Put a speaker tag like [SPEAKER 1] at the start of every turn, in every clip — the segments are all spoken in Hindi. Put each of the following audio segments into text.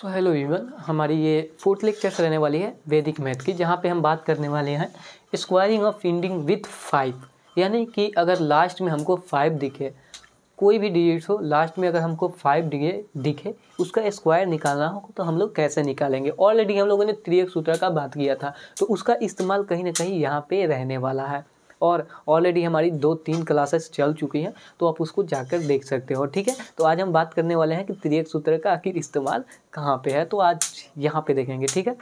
[SPEAKER 1] सो हेलो यूवन हमारी ये फोर्थ लेक्चर रहने वाली है वैदिक मैथ की जहाँ पे हम बात करने वाले हैं squaring of ending with five यानी कि अगर लास्ट में हमको फाइव दिखे कोई भी डिजिट्स हो लास्ट में अगर हमको फाइव डिगे दिखे उसका स्क्वायर निकालना हो तो हम लोग कैसे निकालेंगे ऑलरेडी हम लोगों ने त्रिय सूत्र का बात किया था तो उसका इस्तेमाल कहीं ना कहीं यहाँ पे रहने वाला है और ऑलरेडी हमारी दो तीन क्लासेस चल चुकी हैं तो आप उसको जाकर देख सकते हो ठीक है तो आज हम बात करने वाले हैं कि त्रियक सूत्र का आखिर इस्तेमाल कहाँ पे है तो आज यहाँ पे देखेंगे ठीक है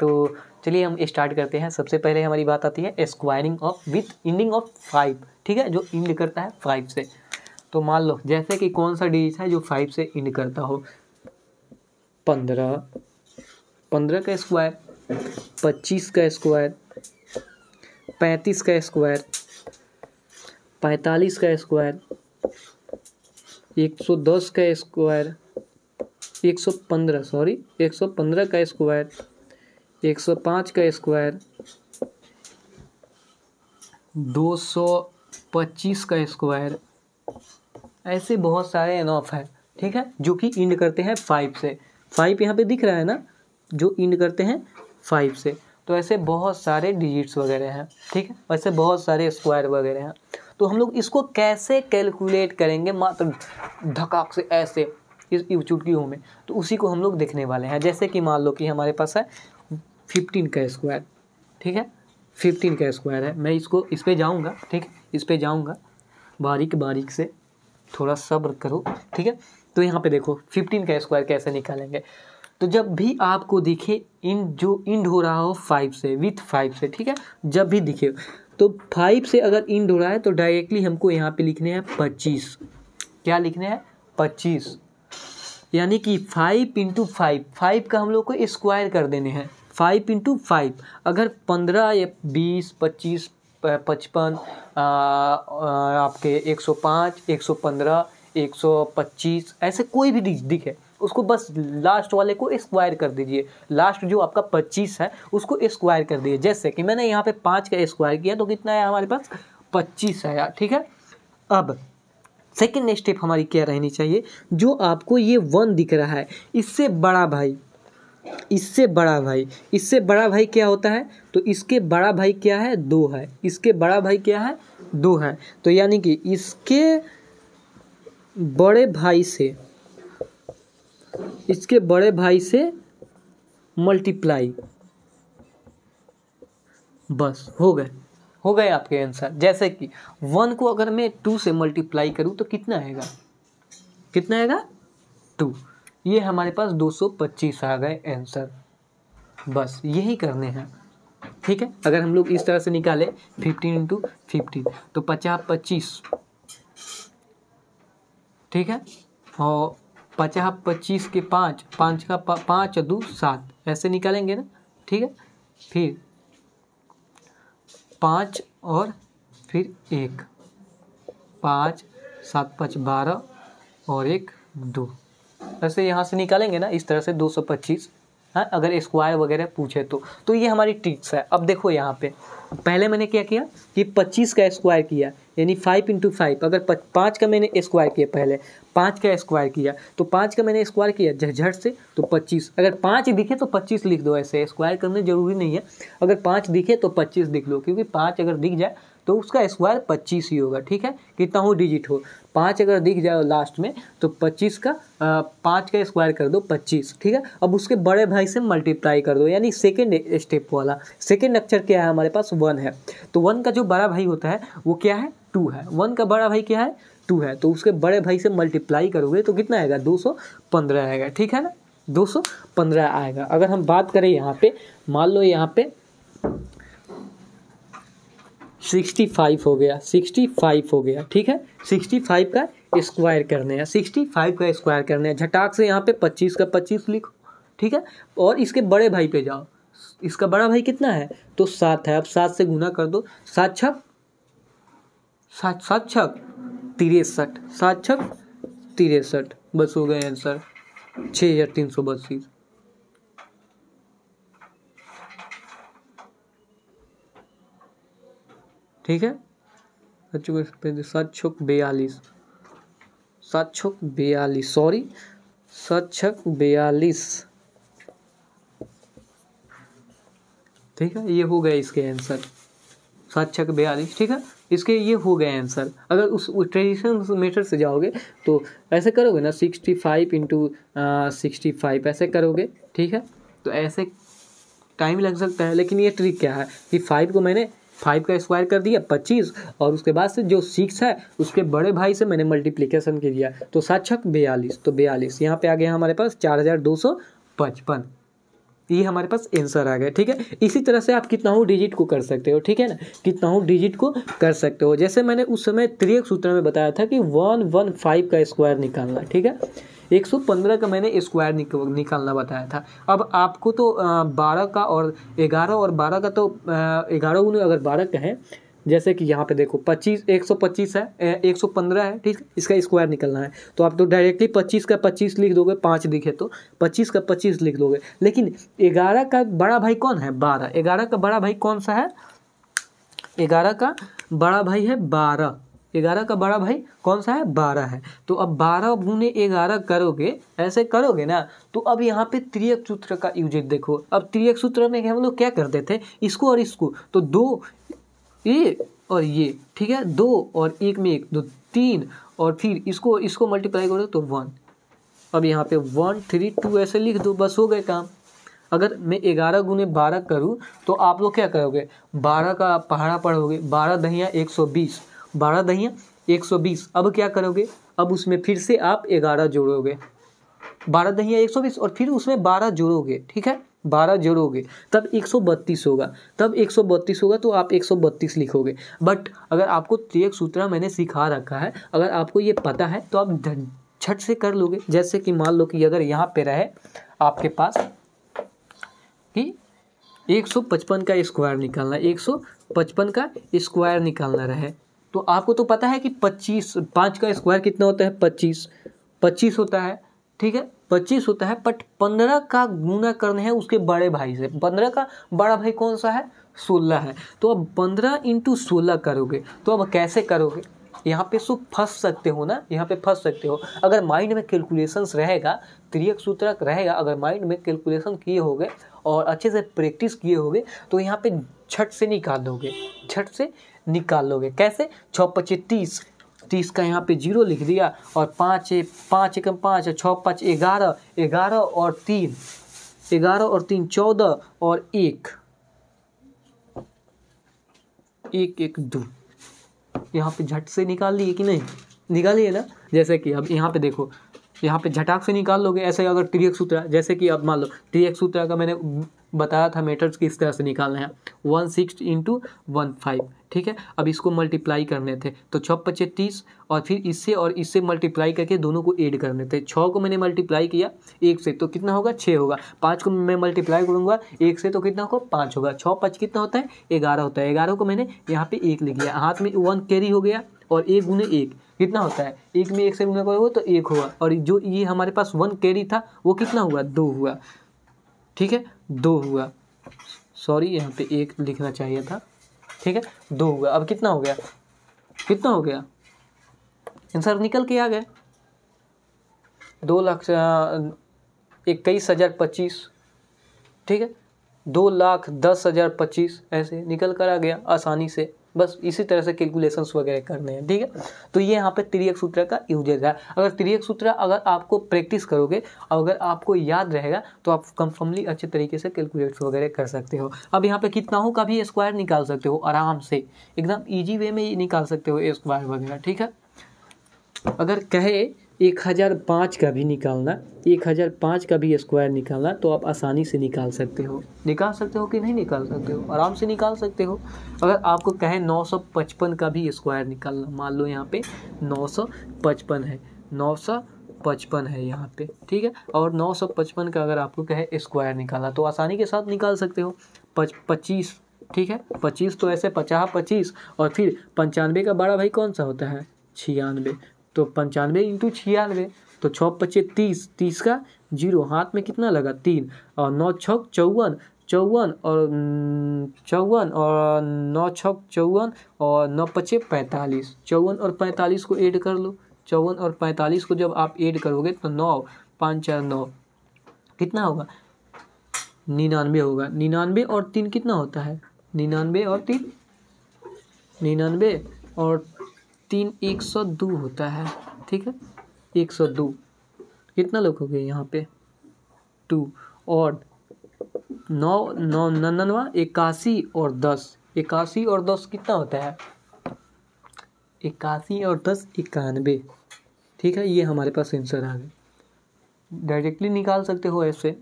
[SPEAKER 1] तो चलिए हम स्टार्ट करते हैं सबसे पहले हमारी बात आती है squaring of with ending of five ठीक है जो इंड करता है फाइव से तो मान लो जैसे कि कौन सा डिजिट है जो फाइव से इंड करता हो पंद्रह पंद्रह का स्क्वायर पच्चीस का स्क्वायर पैंतीस का स्क्वायर पैंतालीस का स्क्वायर एक सौ दस का स्क्वायर एक सौ पंद्रह सॉरी एक सौ पंद्रह का स्क्वायर एक सौ पाँच का स्क्वायर दो सौ पच्चीस का स्क्वायर ऐसे बहुत सारे एनऑफ है ठीक है जो कि इंड करते हैं फाइव से फाइव यहाँ पे दिख रहा है ना जो इंड करते हैं फाइव से तो ऐसे बहुत सारे डिजिट्स वगैरह हैं ठीक है वैसे बहुत सारे स्क्वायर वगैरह हैं तो हम लोग इसको कैसे कैलकुलेट करेंगे मात्र धकाक से ऐसे इस चुटकियों में तो उसी को हम लोग देखने वाले हैं जैसे कि मान लो कि हमारे पास है फिफ्टीन का स्क्वायर ठीक है फिफ्टीन का स्क्वायर है मैं इसको इस पर जाऊँगा ठीक है इस पर जाऊँगा बारीक बारीक से थोड़ा सब्र करो ठीक है तो यहाँ पे देखो फिफ्टीन का स्क्वायर कैसे निकालेंगे तो जब भी आपको दिखे इन जो इंड हो रहा हो फाइव से विथ फाइव से ठीक है जब भी दिखे तो फाइव से अगर इंड हो रहा है तो डायरेक्टली हमको यहाँ पे लिखने हैं पच्चीस क्या लिखने हैं पच्चीस यानी कि फाइव इंटू फाइव फाइव का हम लोग को स्क्वायर कर देने हैं फाइव इंटू फाइव अगर पंद्रह या बीस पच्चीस पचपन आपके एक सौ पाँच एक सौ पंद्रह एक सौ पच्चीस ऐसे कोई भी दिखे उसको बस लास्ट वाले को स्क्वायर कर दीजिए लास्ट जो आपका पच्चीस है उसको स्क्वायर कर दीजिए जैसे कि मैंने यहाँ पे पाँच का स्क्वायर किया तो कितना है हमारे पास पच्चीस है यार ठीक है अब सेकेंड स्टेप हमारी क्या रहनी चाहिए जो आपको ये वन दिख रहा है इससे बड़ा भाई इससे बड़ा भाई इससे बड़ा भाई क्या होता है तो इसके बड़ा भाई क्या है दो है इसके बड़ा भाई क्या है दो है तो यानी कि इसके बड़े भाई से इसके बड़े भाई से मल्टीप्लाई बस हो गए हो गए आपके आंसर जैसे कि वन को अगर मैं टू से मल्टीप्लाई करूँ तो कितना आएगा कितना आएगा टू ये हमारे पास 225 आ गए आंसर बस यही करने हैं ठीक है अगर हम लोग इस तरह से निकालें 15 इंटू फिफ्टीन तो पचास पच्चीस ठीक है और पचा पच्चीस के पाँच पाँच का पाँच दो सात ऐसे निकालेंगे ना ठीक है फिर पाँच और फिर एक पाँच सात पाँच बारह और एक दो ऐसे यहाँ से निकालेंगे ना इस तरह से दो सौ पच्चीस हाँ अगर स्क्वायर वगैरह पूछे तो तो ये हमारी ट्रिक्स है अब देखो यहाँ पे पहले मैंने क्या किया कि पच्चीस का स्क्वायर किया यानी फाइव इंटू फाइव अगर पाँच का मैंने स्क्वायर किया पहले पाँच का स्क्वायर किया तो पाँच का मैंने स्क्वायर किया झट से तो पच्चीस अगर पाँच दिखे तो पच्चीस लिख दो ऐसे स्क्वायर करने जरूरी नहीं है अगर पाँच दिखे तो पच्चीस लिख लो क्योंकि पाँच अगर दिख जाए तो उसका स्क्वायर पच्चीस ही होगा ठीक है कितना हो डिजिट हो पाँच अगर दिख जाए लास्ट में तो पच्चीस का पाँच का स्क्वायर कर दो पच्चीस ठीक है अब उसके बड़े भाई से मल्टीप्लाई कर दो यानी सेकेंड स्टेप वाला सेकेंड अक्षर क्या है हमारे पास वन है तो वन का जो बड़ा भाई होता है वो क्या है टू है वन का बड़ा भाई क्या है टू है तो उसके बड़े भाई से मल्टीप्लाई करोगे तो कितना आएगा दो सौ पंद्रह आएगा ठीक है ना दो सौ पंद्रह आएगा अगर हम बात करें यहाँ पे मान लो यहाँ पे सिक्सटी फाइव हो गया सिक्सटी फाइव हो गया ठीक है सिक्सटी फाइव का स्क्वायर करने हैं सिक्सटी फाइव का स्क्वायर करने हैं झटाक से यहाँ पे पच्चीस का पच्चीस लिखो ठीक है और इसके बड़े भाई पे जाओ इसका बड़ा भाई कितना है तो सात है अब सात से गुना कर दो सात छक सात सात छक तिरसठ सात छक तिरसठ बस हो गए आंसर छः हज़ार तीन सौ बत्तीस ठीक है बच्चों को सात छुक बयालीस सात छुक बयालीस सॉरी सात छक बयालीस ठीक है ये हो गया इसके आंसर सात छक बयालीस ठीक है इसके ये हो गए आंसर अगर उस ट्रेडिशनल मेथड से जाओगे तो ऐसे करोगे ना sixty five into sixty five ऐसे करोगे ठीक है तो ऐसे टाइम लग सकता है लेकिन ये ट्रिक क्या है कि फाइव को मैंने फाइव का स्क्वायर कर दिया पच्चीस और उसके बाद से जो सिक्स है उसके बड़े भाई से मैंने मल्टीप्लीकेशन के दिया तो सात छक बयालीस तो बयालीस यहाँ पे आ गया हमारे पास चार हज़ार दो सौ पचपन ये हमारे पास आंसर आ गया ठीक है इसी तरह से आप कितना हूँ डिजिट को कर सकते हो ठीक है ना कितना हूँ डिजिट को कर सकते हो जैसे मैंने उस समय त्रियक सूत्र में बताया था कि वन वन फाइव का स्क्वायर निकालना ठीक है 115 का मैंने स्क्वायर निक, निकालना बताया था अब आपको तो बारह का और ग्यारह और बारह का तो ग्यारह उन्हें अगर बारह का है जैसे कि यहाँ पे देखो पच्चीस एक सौ पच्चीस है एक सौ पंद्रह है ठीक है इसका स्क्वायर निकलना है तो आप तो डायरेक्टली पच्चीस का पच्चीस लिख दोगे पाँच दिखे तो पच्चीस का पच्चीस लिख दोगे लेकिन ग्यारह का बड़ा भाई कौन है बारह ग्यारह का बड़ा भाई कौन सा है ग्यारह का बड़ा भाई है बारह ग्यारह का बड़ा भाई कौन सा है बारह है तो अब बारह गुने ग्यारह करोगे ऐसे करोगे ना तो अब यहाँ पे त्रियक सूत्र का यूज देखो अब त्रियक सूत्र में हम लोग क्या करते थे इसको और इसको तो दो ये और ये ठीक है दो और एक में एक दो तो तीन और फिर इसको इसको मल्टीप्लाई करो तो वन अब यहाँ पे वन थ्री टू ऐसे लिख दो बस हो गए काम अगर मैं ग्यारह गुने बारह करूँ तो आप लोग क्या करोगे बारह का पहाड़ा पढ़ोगे बारह दहिया एक सौ बीस बारह दहियाँ एक सौ बीस अब क्या करोगे अब उसमें फिर से आप ग्यारह जोड़ोगे बारह दहियाँ एक सौ बीस और फिर उसमें बारह जोड़ोगे ठीक है बारह जोड़ोगे तब एक सौ बत्तीस होगा तब एक सौ बत्तीस होगा तो आप एक सौ बत्तीस लिखोगे बट अगर आपको त्रियक सूत्रा मैंने सिखा रखा है अगर आपको ये पता है तो आप झट से कर लोगे जैसे कि मान लो कि अगर यहाँ पे रहे आपके पास कि एक सौ पचपन का स्क्वायर निकालना एक सौ पचपन का स्क्वायर निकालना रहे तो आपको तो पता है कि पच्चीस पाँच का स्क्वायर कितना होता है पच्चीस पच्चीस होता है ठीक है पच्चीस होता है बट पंद्रह का गुना करने है उसके बड़े भाई से पंद्रह का बड़ा भाई कौन सा है सोलह है तो अब पंद्रह इंटू सोलह करोगे तो अब कैसे करोगे यहाँ पे सो फंस सकते हो ना यहाँ पे फंस सकते हो अगर माइंड में कैलकुलेशंस रहेगा त्रियक सूत्रक रहेगा अगर माइंड में कैलकुलेशन किए होगे और अच्छे से प्रैक्टिस किए होगे तो यहाँ पे झट से निकाल दोगे झट से निकाल लोगे कैसे छः पच्चीस तीस तीस का यहाँ पे जीरो लिख दिया और पाँच पाँच एकम पाँच छः पाँच ग्यारह ग्यारह और तीन ग्यारह और तीन चौदह और एक एक एक दो यहाँ पे झट से निकाल लिए कि नहीं निकालिए ना जैसे कि अब यहाँ पे देखो यहाँ पे झटाक से निकाल लोगे ऐसे अगर ट्रियक सूत्र जैसे कि अब मान लो ट्रियक सूत्र का मैंने बताया था मेटर्स किस तरह से निकालने हैं one six into one five ठीक है अब इसको मल्टीप्लाई करने थे तो छः पच्चे तीस और फिर इससे और इससे मल्टीप्लाई करके दोनों को ऐड करने थे छः को मैंने मल्टीप्लाई किया एक से तो कितना होगा छः होगा पाँच को मैं मल्टीप्लाई करूँगा एक से तो कितना होगा पाँच होगा छः पाँच कितना होता है ग्यारह होता है ग्यारह को मैंने यहाँ पर एक लिख लिया हाथ में वन कैरी हो गया और एक गुने एक कितना होता है एक में एक से गुना करोगे तो एक हुआ और जो ये हमारे पास वन कैरी था वो कितना हुआ दो हुआ ठीक है दो हुआ सॉरी यहाँ पे एक लिखना चाहिए था ठीक है दो हुआ अब कितना हो गया कितना हो गया आंसर निकल के आ गया दो लाख इक्कीस हज़ार पच्चीस ठीक है दो लाख दस हज़ार पच्चीस ऐसे निकल कर आ गया आसानी से बस इसी तरह से कैलकुलेशन वगैरह करने हैं ठीक है तो ये यहाँ पे त्रियक सूत्र का यूजेज है अगर त्रियक सूत्र अगर आपको प्रैक्टिस करोगे और अगर आपको याद रहेगा तो आप कंफर्मली अच्छे तरीके से कैलकुलेट्स वगैरह कर सकते हो अब यहाँ पे कितना हो का भी स्क्वायर निकाल सकते हो आराम से एकदम ईजी वे में निकाल सकते हो स्क्वायर वगैरह ठीक है अगर कहे एक हज़ार पाँच का भी निकालना एक हज़ार पाँच का भी स्क्वायर निकालना तो आप आसानी से निकाल सकते हो निकाल सकते हो कि नहीं निकाल सकते हो आराम से निकाल सकते हो अगर आपको कहें नौ सौ पचपन का भी स्क्वायर निकालना मान लो यहाँ पे नौ सौ पचपन है नौ सौ पचपन है यहाँ पे ठीक है और नौ सौ पचपन का अगर आपको कहे स्क्वायर निकालना तो आसानी के साथ निकाल सकते हो पच पच्चीस ठीक है पच्चीस तो ऐसे पचास पच्चीस और फिर पंचानवे का बड़ा भाई कौन सा होता है छियानवे तो पंचानवे इंटू छियानवे तो छः पच्चे तीस तीस का जीरो हाथ में कितना लगा तीन और नौ छ चौवन चौवन और चौवन और नौ छ चौवन और नौ पच्चे पैंतालीस चौवन और पैंतालीस को ऐड कर लो चौवन और पैंतालीस को जब आप ऐड करोगे तो नौ पाँच चार नौ कितना होगा निन्यानवे होगा निन्यानवे और तीन कितना होता है निन्यानवे और तीन निन्यानवे और तीन एक सौ दो होता है ठीक है एक सौ दो कितना लोग हो गए यहाँ पे टू और नौ नौ नन्नवा इक्यासी और दस इक्यासी और दस कितना होता है इक्यासी और दस इक्यानवे ठीक है ये हमारे पास आंसर आ गए डायरेक्टली निकाल सकते हो ऐसे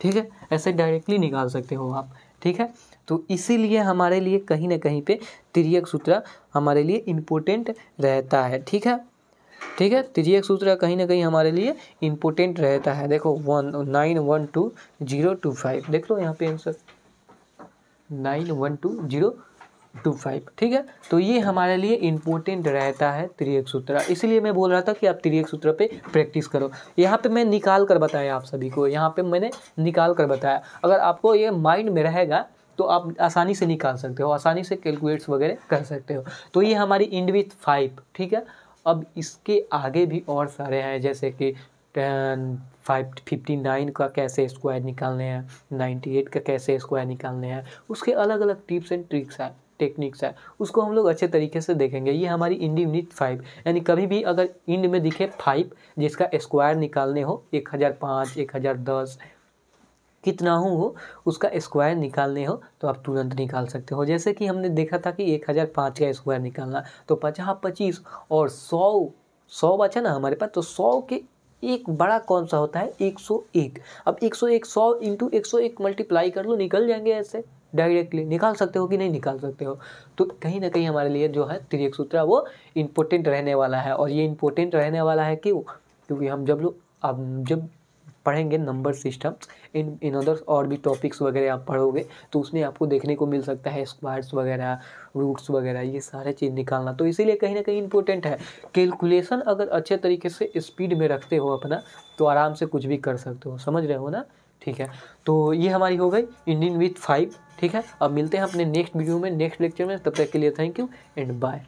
[SPEAKER 1] ठीक है ऐसे डायरेक्टली निकाल सकते हो आप ठीक है तो इसीलिए हमारे लिए कहीं ना कहीं पे त्रियक सूत्र हमारे लिए इम्पोर्टेंट रहता है ठीक है ठीक है त्रियक सूत्र कहीं ना कहीं हमारे लिए इम्पोर्टेंट रहता है देखो one nine one two zero two five देख लो यहाँ पे answer nine one two zero two five ठीक है तो ये हमारे लिए इम्पोर्टेंट रहता है त्रिएक सूत्र इसलिए मैं बोल रहा था कि आप त्रिएक सूत्र पे प्रैक्टिस करो यहाँ पे मैं निकाल कर बताया आप सभी को यहाँ पे मैंने निकाल कर बताया अगर आपको ये माइंड में रहेगा तो आप आसानी से निकाल सकते हो आसानी से कैलकुलेट्स वगैरह कर सकते हो तो ये हमारी इंड विथ फाइव ठीक है अब इसके आगे भी और सारे हैं जैसे कि टेन फाइव फिफ्टी नाइन का कैसे स्क्वायर निकालने हैं नाइन्टी एट का कैसे स्क्वायर निकालने हैं उसके अलग अलग टिप्स एंड ट्रिक्स हैं टेक्निक्स है उसको हम लोग अच्छे तरीके से देखेंगे ये हमारी इंड यूनिट फाइव यानी कभी भी अगर इंड में दिखे फाइव जिसका स्क्वायर निकालने हो एक हज़ार पाँच एक हज़ार दस कितना हूँ वो उसका स्क्वायर निकालने हो तो आप तुरंत निकाल सकते हो जैसे कि हमने देखा था कि एक हज़ार पाँच का स्क्वायर निकालना तो पचास पच्चीस और सौ सौ बचा ना हमारे पास तो सौ के एक बड़ा कौन सा होता है एक सौ एक अब एक सौ एक सौ इंटू एक सौ एक मल्टीप्लाई कर लो निकल जाएंगे ऐसे डायरेक्टली निकाल सकते हो कि नहीं निकाल सकते हो तो कहीं ना कहीं हमारे लिए जो है त्रिक सूत्र वो इम्पोर्टेंट रहने वाला है और ये इम्पोर्टेंट रहने वाला है क्यों क्योंकि हम जब लोग अब जब पढ़ेंगे number systems in in others और भी टॉपिक्स वगैरह आप पढ़ोगे तो उसमें आपको देखने को मिल सकता है स्क्वायर्स वगैरह रूट्स वगैरह ये सारे चीज़ निकालना तो इसीलिए कहीं ना कहीं इंपॉर्टेंट है कैलकुलेशन अगर अच्छे तरीके से स्पीड में रखते हो अपना तो आराम से कुछ भी कर सकते हो समझ रहे हो ना ठीक है तो ये हमारी हो गई इंडियन विथ फाइव ठीक है अब मिलते हैं अपने नेक्स्ट वीडियो में नेक्स्ट लेक्चर में तब तक के लिए थैंक यू एंड बाय